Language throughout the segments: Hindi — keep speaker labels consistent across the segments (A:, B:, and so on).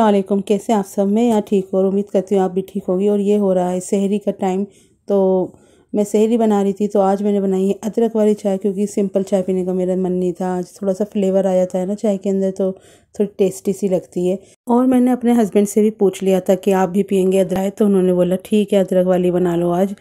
A: असलकुम कैसे आप सब मैं यहाँ ठीक और उम्मीद करती हूँ आप भी ठीक होगी और ये हो रहा है शहरी का टाइम तो मैं शहरी बना रही थी तो आज मैंने बनाई है अदरक वाली चाय क्योंकि सिंपल चाय पीने का मेरा मन नहीं था आज थोड़ा सा फ्लेवर आ जाता है ना चाय के अंदर तो थोड़ी टेस्टी सी लगती है और मैंने अपने हस्बैंड से भी पूछ लिया था कि आप भी पियेंगे अदरक तो उन्होंने बोला ठीक है अदरक वाली बना लो आज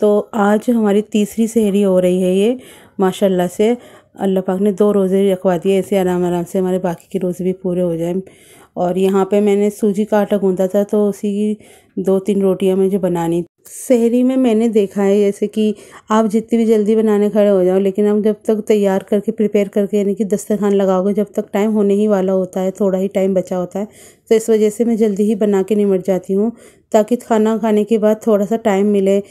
A: तो आज हमारी तीसरी शहरी हो रही है ये माशाला से अल्लाह पाक ने दो रोज़े भी रखवा दिए ऐसे आराम आराम से हमारे बाकी के रोज़े भी पूरे हो जाएं और यहाँ पे मैंने सूजी का आटा गूँधा था तो उसी की दो तीन रोटियाँ मुझे बनानी शहरी में मैंने देखा है जैसे कि आप जितनी भी जल्दी बनाने खड़े हो जाओ लेकिन आप जब तक तैयार करके प्रिपेयर करके यानी कि दस्तरखान लगाओगे जब तक टाइम होने ही वाला होता है थोड़ा ही टाइम बचा होता है तो इस वजह से मैं जल्दी ही बना के निमट जाती हूँ ताकि खाना खाने के बाद थोड़ा सा टाइम मिले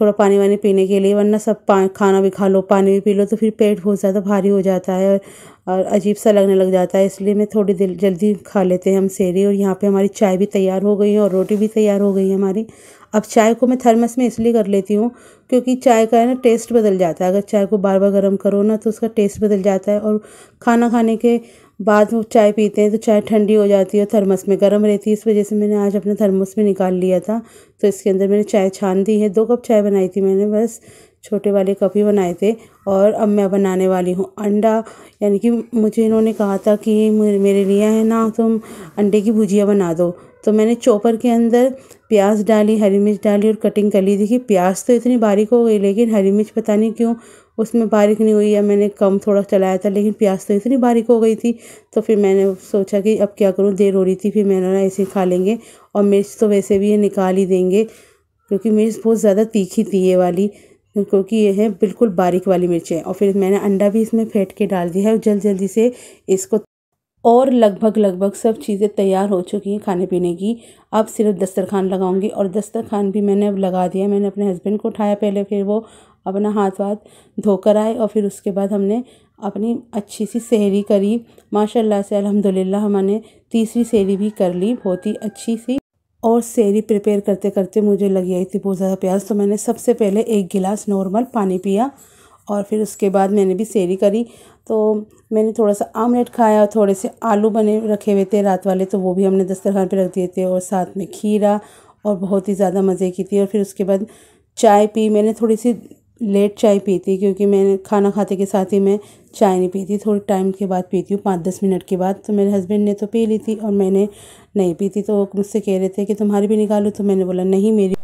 A: थोड़ा पानी वानी पीने के लिए वरना सब खाना भी खा लो पानी भी पी लो तो फिर पेट बहुत ज़्यादा भारी हो जाता है और, और अजीब सा लगने लग जाता है इसलिए मैं थोड़ी देर जल्दी खा लेते हैं हम सेरी और यहाँ पे हमारी चाय भी तैयार हो गई है और रोटी भी तैयार हो गई है हमारी अब चाय को मैं थर्मस में इसलिए कर लेती हूँ क्योंकि चाय का है ना टेस्ट बदल जाता है अगर चाय को बार बार गर्म करो ना तो उसका टेस्ट बदल जाता है और खाना खाने के बाद में चाय पीते हैं तो चाय ठंडी हो जाती है और थर्मस में गर्म रहती है इस वजह से मैंने आज अपने थर्मस में निकाल लिया था तो इसके अंदर मैंने चाय छान दी है दो कप चाय बनाई थी मैंने बस छोटे वाले कप ही बनाए थे और अब मैं बनाने वाली हूँ अंडा यानी कि मुझे इन्होंने कहा था कि मेरे लिए है ना तुम अंडे की भुजिया बना दो तो मैंने चोपर के अंदर प्याज डाली हरी मिर्च डाली और कटिंग कर ली देखिए प्याज तो इतनी बारीक हो गई लेकिन हरी मिर्च पता नहीं क्यों उसमें बारीक नहीं हुई या मैंने कम थोड़ा चलाया था लेकिन प्याज तो इतनी बारीक हो गई थी तो फिर मैंने सोचा कि अब क्या करूँ देर हो रही थी फिर मैंने ना ऐसे खा लेंगे और मिर्च तो वैसे भी ये निकाल ही देंगे क्योंकि मिर्च बहुत ज़्यादा तीखी थी ये वाली क्योंकि ये है बिल्कुल बारीक वाली मिर्च है और फिर मैंने अंडा भी इसमें फेंट के डाल दिया है और जल्दी जल्दी से इसको और लगभग लगभग सब चीज़ें तैयार हो चुकी हैं खाने पीने की अब सिर्फ दस्तरखान लगाऊंगी और दस्तरखान भी मैंने अब लगा दिया मैंने अपने हस्बैंड को उठाया पहले फिर वो अपना हाथ वाथ धोकर आए और फिर उसके बाद हमने अपनी अच्छी सी सहरी करी माशाल्लाह से अल्हम्दुलिल्लाह हमने तीसरी सहरी भी कर ली बहुत ही अच्छी सी और सेरी प्रिपेयर करते करते मुझे लगी आई थी बहुत ज़्यादा प्यास तो मैंने सबसे पहले एक गिलास नॉर्मल पानी पिया और फिर उसके बाद मैंने भी सेरी करी तो मैंने थोड़ा सा आमलेट खाया और थोड़े से आलू बने रखे हुए थे रात वाले तो वो भी हमने दस्तरखान पे रख दिए थे और साथ में खीरा और बहुत ही ज़्यादा मज़े की थी और फिर उसके बाद चाय पी मैंने थोड़ी सी लेट चाय पीती क्योंकि मैंने खाना खाते के साथ ही मैं चाय नहीं पीती थोड़ी टाइम के बाद पीती हूँ पाँच दस मिनट के बाद तो मेरे हस्बैंड ने तो पी ली थी और मैंने नहीं पीती तो वो मुझसे कह रहे थे कि तुम्हारी भी निकालो तो मैंने बोला नहीं मेरी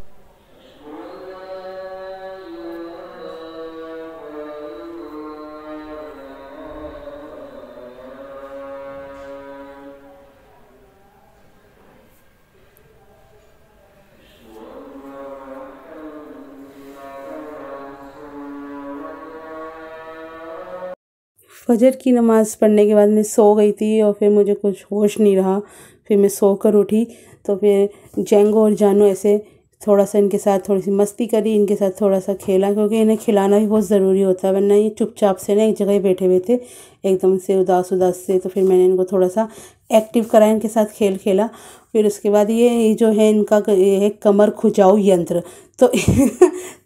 A: फजर की नमाज़ पढ़ने के बाद मैं सो गई थी और फिर मुझे कुछ होश नहीं रहा फिर मैं सो कर उठी तो फिर जेंगो और जानू ऐसे थोड़ा सा इनके साथ थोड़ी सी मस्ती करी इनके साथ थोड़ा सा खेला क्योंकि इन्हें खिलाना भी बहुत ज़रूरी होता है वरना ये चुपचाप से ना एक जगह बैठे हुए थे एकदम से उदास उदास से तो फिर मैंने इनको थोड़ा सा एक्टिव कराया इनके साथ खेल खेला फिर उसके बाद ये जो है इनका ये है कमर खुजाऊ यंत्र तो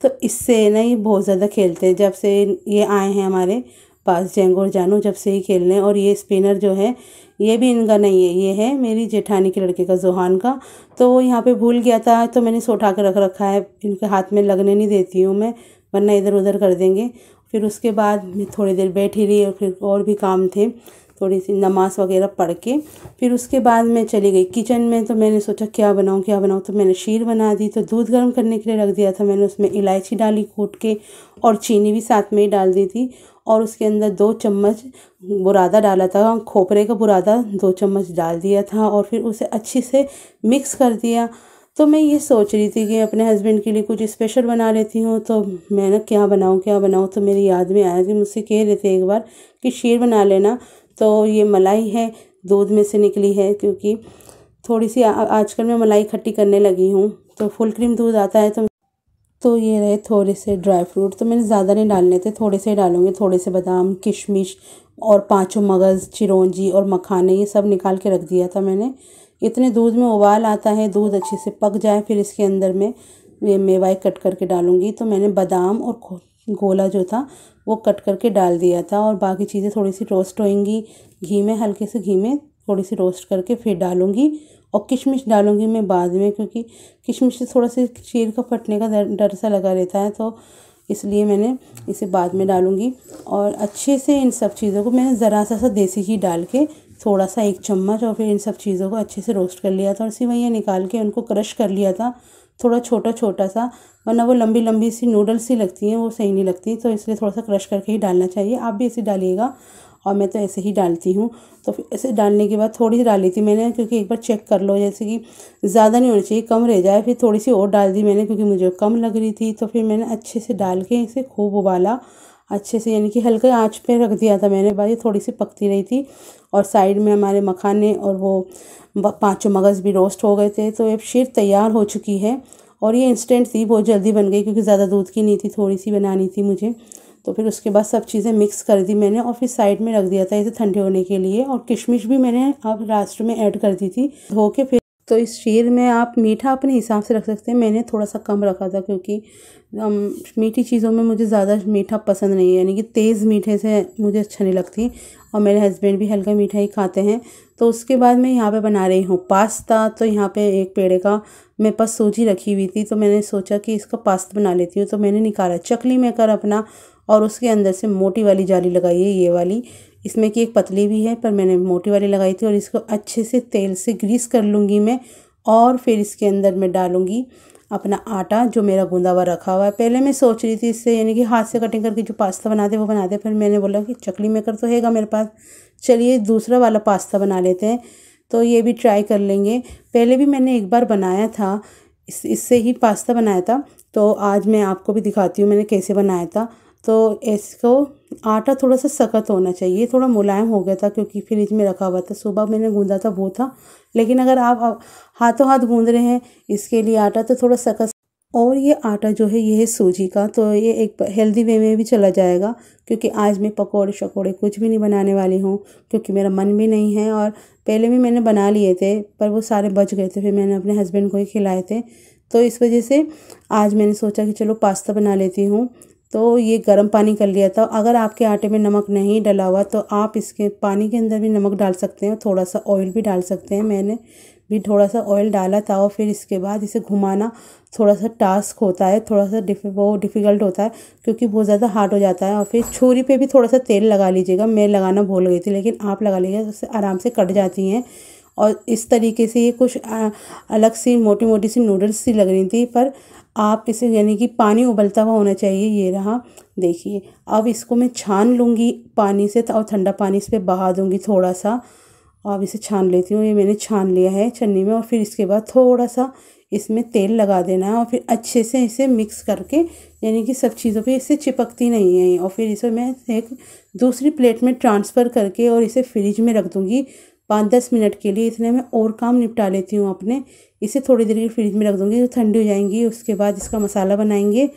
A: तो इससे ना ये बहुत ज़्यादा खेलते हैं जब से ये आए हैं हमारे पास जेंगो और जानू जब से ही खेल रहे हैं और ये स्पिनर जो है ये भी इनका नहीं है ये है मेरी जेठानी के लड़के का जोहान का तो वो यहाँ पे भूल गया था तो मैंने इसे उठा के रख रखा है इनके हाथ में लगने नहीं देती हूँ मैं वरना इधर उधर कर देंगे फिर उसके बाद मैं थोड़ी देर बैठी रही और फिर और भी काम थे थोड़ी सी नमाज वगैरह पढ़ के फिर उसके बाद मैं चली गई किचन में तो मैंने सोचा क्या बनाऊँ क्या बनाऊँ तो मैंने शीर बना दी तो दूध गर्म करने के लिए रख दिया था मैंने उसमें इलायची डाली कूट के और चीनी भी साथ में ही डाल दी थी और उसके अंदर दो चम्मच बुरादा डाला था खोपरे का बुरादा दो चम्मच डाल दिया था और फिर उसे अच्छे से मिक्स कर दिया तो मैं ये सोच रही थी कि अपने हस्बैंड के लिए कुछ स्पेशल बना लेती हूँ तो मैंने क्या बनाऊँ क्या बनाऊँ तो मेरी याद में आया कि मुझसे कह रहे थे एक बार कि शेर बना लेना तो ये मलाई है दूध में से निकली है क्योंकि थोड़ी सी आजकल मैं मलाई खट्टी करने लगी हूँ तो फुल क्रीम दूध आता है तो तो ये रहे थोड़े से ड्राई फ्रूट तो मैंने ज़्यादा नहीं डालने थे थोड़े से डालूँगी थोड़े से बादाम किशमिश और पाँचों मगज़ चिरौंजी और मखाने ये सब निकाल के रख दिया था मैंने इतने दूध में उबाल आता है दूध अच्छे से पक जाए फिर इसके अंदर में ये मेवाई कट करके डालूँगी तो मैंने बादाम और गोला जो था वो कट करके डाल दिया था और बाकी चीज़ें थोड़ी सी रोस्ट होएंगी घी में हल्के से घी में थोड़ी सी रोस्ट करके फिर डालूँगी और किशमिश डालूँगी मैं बाद में क्योंकि किशमिश से थोड़ा सा चीर का फटने का डर सा लगा रहता है तो इसलिए मैंने इसे बाद में डालूँगी और अच्छे से इन सब चीज़ों को मैंने ज़रा सा सा देसी घी डाल के थोड़ा सा एक चम्मच और फिर इन सब चीज़ों को अच्छे से रोस्ट कर लिया था और सिवैया निकाल के उनको क्रश कर लिया था थोड़ा छोटा छोटा सा वरना वो लंबी लंबी सी नूडल्स ही लगती हैं वो सही नहीं लगती तो इसलिए थोड़ा सा क्रश करके ही डालना चाहिए आप भी इसे डालिएगा और मैं तो ऐसे ही डालती हूँ तो फिर ऐसे डालने के बाद थोड़ी सी डाली थी मैंने क्योंकि एक बार चेक कर लो जैसे कि ज़्यादा नहीं होना चाहिए कम रह जाए फिर थोड़ी सी और डाल दी मैंने क्योंकि मुझे कम लग रही थी तो फिर मैंने अच्छे से डाल के इसे खूब उबाला अच्छे से यानी कि हल्के आँच पर रख दिया था मैंने बाद ये थोड़ी सी पकती रही थी और साइड में हमारे मखाने और वो पाँचों मगज़ भी रोस्ट हो गए थे तो ये शीर तैयार हो चुकी है और ये इंस्टेंट थी बहुत जल्दी बन गई क्योंकि ज़्यादा दूध की नहीं थी थोड़ी सी बनानी थी मुझे तो फिर उसके बाद सब चीज़ें मिक्स कर दी मैंने और फिर साइड में रख दिया था इसे ठंडे होने के लिए और किशमिश भी मैंने अब लास्ट में ऐड कर दी थी धो के फिर तो इस शीर में आप मीठा अपने हिसाब से रख सकते हैं मैंने थोड़ा सा कम रखा था क्योंकि मीठी चीज़ों में मुझे ज़्यादा मीठा पसंद नहीं है यानी कि तेज़ मीठे से मुझे अच्छा नहीं लगती और मेरे हस्बैंड भी हल्का मीठा ही खाते हैं तो उसके बाद मैं यहाँ पे बना रही हूँ पास्ता तो यहाँ पे एक पेड़े का मेरे पास सूजी रखी हुई थी तो मैंने सोचा कि इसका पास्ता बना लेती हूँ तो मैंने निकाला चकली मेकर अपना और उसके अंदर से मोटी वाली जाली लगाई है ये वाली इसमें की एक पतली भी है पर मैंने मोटी वाली लगाई थी और इसको अच्छे से तेल से ग्रीस कर लूँगी मैं और फिर इसके अंदर मैं डालूँगी अपना आटा जो मेरा गूंदा हुआ रखा हुआ है पहले मैं सोच रही थी इससे यानी कि हाथ से कटिंग करके जो पास्ता बनाते वो बनाते फिर मैंने बोला कि चकली मेकर तो हैगा मेरे पास चलिए दूसरा वाला पास्ता बना लेते हैं तो ये भी ट्राई कर लेंगे पहले भी मैंने एक बार बनाया था इस इससे ही पास्ता बनाया था तो आज मैं आपको भी दिखाती हूँ मैंने कैसे बनाया था तो इसको आटा थोड़ा सा सख्त होना चाहिए थोड़ा मुलायम हो गया था क्योंकि फ्रिज में रखा हुआ था सुबह मैंने गूंदा था वो था लेकिन अगर आप हाथों हाथ गूंद रहे हैं इसके लिए आटा तो थोड़ा सख्त और ये आटा जो है ये है सूजी का तो ये एक हेल्दी वे में भी चला जाएगा क्योंकि आज मैं पकोड़े शकोड़े कुछ भी नहीं बनाने वाली हूँ क्योंकि मेरा मन भी नहीं है और पहले भी मैंने बना लिए थे पर वो सारे बच गए थे फिर मैंने अपने हस्बैंड को ही खिलाए थे तो इस वजह से आज मैंने सोचा कि चलो पास्ता बना लेती हूँ तो ये गर्म पानी कर लिया था अगर आपके आटे में नमक नहीं डला हुआ तो आप इसके पानी के अंदर भी नमक डाल सकते हैं थोड़ा सा ऑयल भी डाल सकते हैं मैंने भी थोड़ा सा ऑयल डाला था और फिर इसके बाद इसे घुमाना थोड़ा सा टास्क होता है थोड़ा सा डिफ वो डिफ़िकल्ट होता है क्योंकि बहुत ज़्यादा हार्ड हो जाता है और फिर छुरी पे भी थोड़ा सा तेल लगा लीजिएगा मैं लगाना भूल गई थी लेकिन आप लगा लीजिएगा उससे आराम से कट जाती हैं और इस तरीके से ये कुछ अलग सी मोटी मोटी सी नूडल्स सी लग रही थी पर आप इसे यानी कि पानी उबलता हुआ होना चाहिए ये रहा देखिए अब इसको मैं छान लूँगी पानी से और ठंडा पानी इस पर बहा दूँगी थोड़ा सा अब इसे छान लेती हूँ ये मैंने छान लिया है छन्नी में और फिर इसके बाद थोड़ा सा इसमें तेल लगा देना है और फिर अच्छे से इसे मिक्स करके यानी कि सब चीज़ों पे इससे चिपकती नहीं है और फिर इसे मैं एक दूसरी प्लेट में ट्रांसफ़र करके और इसे फ्रिज में रख दूँगी पाँच दस मिनट के लिए इसलिए मैं और काम निपटा लेती हूँ अपने इसे थोड़ी देर के फ्रिज में रख दूँगी ठंडी हो जाएंगी उसके बाद इसका मसाला बनाएंगे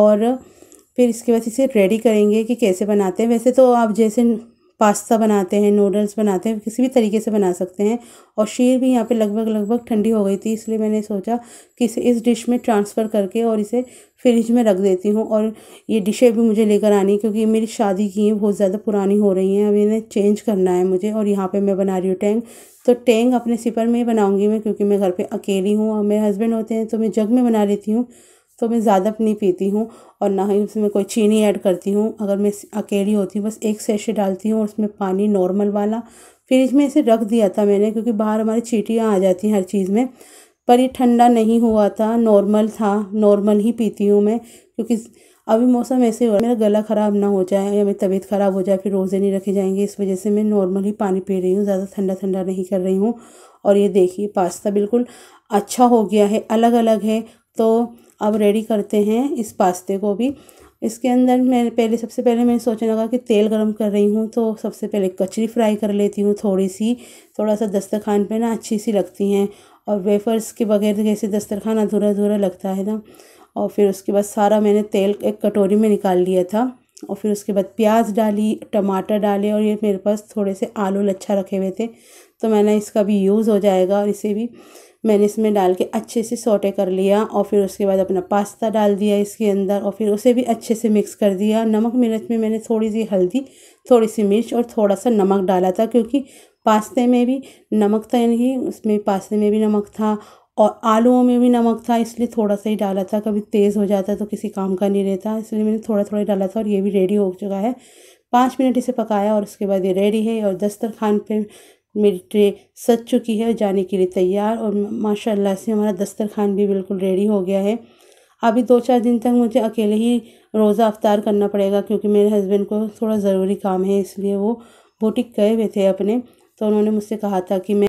A: और फिर इसके बाद इसे रेडी करेंगे कि कैसे बनाते हैं वैसे तो आप जैसे पास्ता बनाते हैं नूडल्स बनाते हैं किसी भी तरीके से बना सकते हैं और शीर भी यहाँ पे लगभग लगभग ठंडी हो गई थी इसलिए मैंने सोचा कि इसे इस डिश में ट्रांसफ़र करके और इसे फ्रिज में रख देती हूँ और ये डिशें भी मुझे लेकर आनी क्योंकि मेरी शादी की हैं बहुत ज़्यादा पुरानी हो रही हैं अब इन्हें चेंज करना है मुझे और यहाँ पर मैं बना रही हूँ टैंग तो टैंग अपने सिपर में ही बनाऊँगी मैं क्योंकि मैं घर पर अकेली हूँ और मेरे हस्बैंड होते हैं तो मैं जग में बना लेती हूँ तो मैं ज़्यादा नहीं पीती हूँ और ना ही उसमें कोई चीनी ऐड करती हूँ अगर मैं अकेली होती हूँ बस एक सेशे डालती हूँ और उसमें पानी नॉर्मल वाला फ्रिज में इसे रख दिया था मैंने क्योंकि बाहर हमारी चीटियाँ आ जाती हैं हर चीज़ में पर ये ठंडा नहीं हुआ था नॉर्मल था नॉर्मल ही पीती हूँ मैं क्योंकि अभी मौसम ऐसे हो है मेरा गला ख़राब ना हो जाए या मेरी तबीयत ख़राब हो जाए फिर रोज़े नहीं रखे जाएंगे इस वजह से मैं नॉर्मल ही पानी पी रही हूँ ज़्यादा ठंडा ठंडा नहीं कर रही हूँ और ये देखिए पास्ता बिल्कुल अच्छा हो गया है अलग अलग है तो अब रेडी करते हैं इस पास्ते को भी इसके अंदर मैं पहले सबसे पहले मैं सोचने लगा कि तेल गरम कर रही हूँ तो सबसे पहले कचरी फ्राई कर लेती हूँ थोड़ी सी थोड़ा सा दस्तरखान पे ना अच्छी सी लगती हैं और वेफर्स के बगैर जैसे तो दस्तरखान अधूरा अधूरा लगता है ना और फिर उसके बाद सारा मैंने तेल एक कटोरी में निकाल लिया था और फिर उसके बाद प्याज डाली टमाटर डाले और ये मेरे पास थोड़े से आलू लच्छा रखे हुए थे तो मैंने इसका भी यूज़ हो जाएगा और इसे भी मैंने इसमें डाल के अच्छे से सोटे कर लिया और फिर उसके बाद अपना पास्ता डाल दिया इसके अंदर और फिर उसे भी अच्छे से मिक्स कर दिया नमक मिर्च में मैंने थोड़ी सी हल्दी थोड़ी सी मिर्च और थोड़ा सा नमक डाला था क्योंकि पास्ते में भी नमक था तो नहीं उसमें पास्ते में भी नमक था और आलूओं में भी नमक था इसलिए थोड़ा सा ही डाला था कभी तेज़ हो जाता तो किसी काम का नहीं रहता इसलिए मैंने थोड़ा थोड़ा डाला था और ये भी रेडी हो चुका है पाँच मिनट इसे पकाया और उसके बाद ये रेडी है और दस्तरखान पे मेरी ट्रे तो सज चुकी है जाने के लिए तैयार और माशाल्लाह से हमारा दस्तरखान भी बिल्कुल रेडी हो गया है अभी दो चार दिन तक मुझे अकेले ही रोज़ा अफ्तार करना पड़ेगा क्योंकि मेरे हस्बैंड को थोड़ा ज़रूरी काम है इसलिए वो बुटीक गए हुए थे अपने तो उन्होंने मुझसे कहा था कि मैं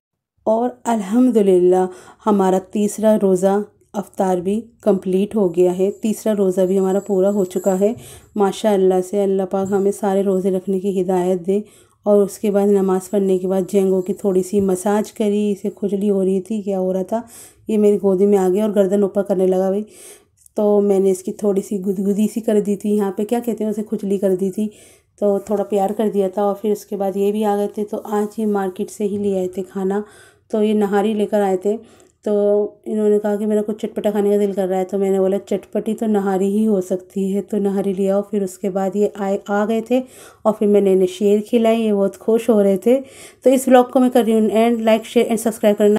A: और अल्हम्दुलिल्लाह हमारा तीसरा रोज़ा अफ्तार भी कंप्लीट हो गया है तीसरा रोज़ा भी हमारा पूरा हो चुका है माशा अल्लाह से अल्लाह पाक हमें सारे रोज़े रखने की हिदायत दे और उसके बाद नमाज़ पढ़ने के बाद जेंगो की थोड़ी सी मसाज करी इसे खुजली हो रही थी क्या हो रहा था ये मेरी गोदी में आ गया और गर्दन ऊपर करने लगा भाई तो मैंने इसकी थोड़ी सी गुदगुदी सी कर दी थी यहाँ पे क्या कहते हैं उसे खुजली कर दी थी तो थोड़ा प्यार कर दिया था और फिर उसके बाद ये भी आ गए थे तो आज ये मार्केट से ही ले आए थे खाना तो ये नहारी लेकर आए थे तो इन्होंने कहा कि मेरा कुछ चटपटा खाने का दिल कर रहा है तो मैंने बोला चटपटी तो नहारी ही हो सकती है तो नहारी लिया और फिर उसके बाद ये आए आ गए थे और फिर मैंने इन्हें शेर खिलाई ये बहुत खुश हो रहे थे तो इस ब्लॉग को मैं कर रही हूँ and like share and subscribe करना